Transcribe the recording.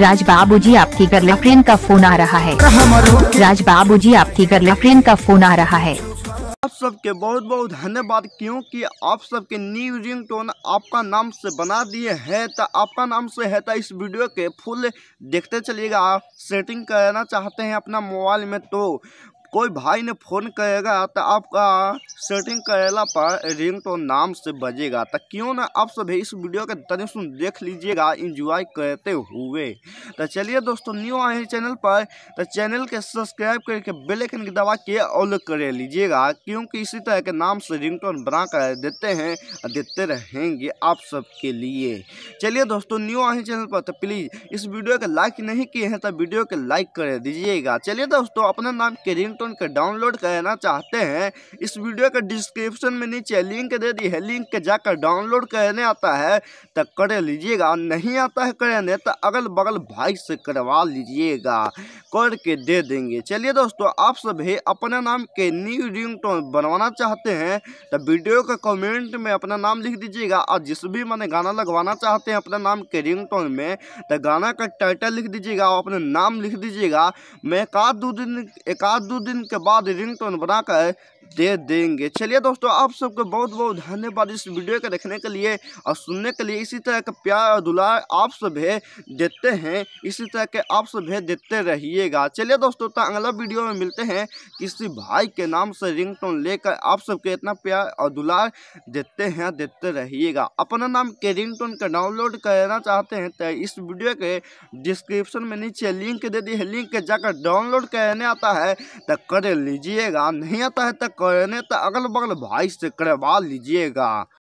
राज बाबू जी आपकी गर्लफ्रेंड का फोन आ रहा है राज बाबू जी आपकी गर्लफ्रेंड का फोन आ रहा है आप सबके बहुत बहुत धन्यवाद क्योंकि आप सबके न्यू रिंग टोन आपका नाम से बना दिए है तो आपका नाम से है तो इस वीडियो के फुल देखते चलिएगा आप सेटिंग करना चाहते हैं अपना मोबाइल में तो कोई भाई ने फ़ोन करेगा तो आपका सेटिंग करेला पर रिंग तो नाम से बजेगा तो क्यों ना आप सभी इस वीडियो के तरीके सुन देख लीजिएगा इंजॉय करते हुए तो चलिए दोस्तों न्यू आए हैं चैनल पर तो चैनल के सब्सक्राइब करके बेलेकन की दबा के ऑल कर लीजिएगा क्योंकि इसी तरह के नाम से रिंग टोन बना कर देते हैं देते रहेंगे आप सबके लिए चलिए दोस्तों न्यू आए चैनल पर तो प्लीज़ इस वीडियो के लाइक नहीं किए हैं तो वीडियो के लाइक कर दीजिएगा चलिए दोस्तों अपने नाम के रिंग कार्टून को डाउनलोड करना चाहते हैं इस वीडियो के डिस्क्रिप्शन में नीचे लिंक दे दी है लिंक के जाकर डाउनलोड करने आता है तो कर लीजिएगा नहीं आता है करने तो अगल बगल भाई से करवा लीजिएगा करके दे देंगे चलिए दोस्तों आप सभी अपने नाम के न्यू रिंगटोन बनवाना चाहते हैं तो वीडियो के कमेंट में अपना नाम लिख दीजिएगा और जिस भी मैंने गाना लगवाना चाहते हैं अपने नाम के रिंगटोन में तो गाना का टाइटल लिख दीजिएगा और अपना नाम लिख दीजिएगा मैं एक आध दो दिन एक आध दो दिन दिन के बाद रिंगटोन बनाकर दे देंगे चलिए दोस्तों आप सबको बहुत बहुत धन्यवाद इस वीडियो को देखने के लिए और सुनने के लिए इसी तरह का प्यार और दुलार आप सब है देते हैं इसी तरह के आप सब है देते रहिएगा चलिए दोस्तों तो अगला वीडियो में मिलते हैं किसी भाई के नाम से रिंग लेकर आप सबके इतना प्यार और दुलार देते हैं देते रहिएगा अपना नाम के रिंग का डाउनलोड करना चाहते हैं तो इस वीडियो के डिस्क्रिप्शन में नीचे लिंक दे दी है लिंक जाकर डाउनलोड करने आता है तो कर लीजिएगा नहीं आता है तो करने तो अगल बगल भाई से करवा लीजिएगा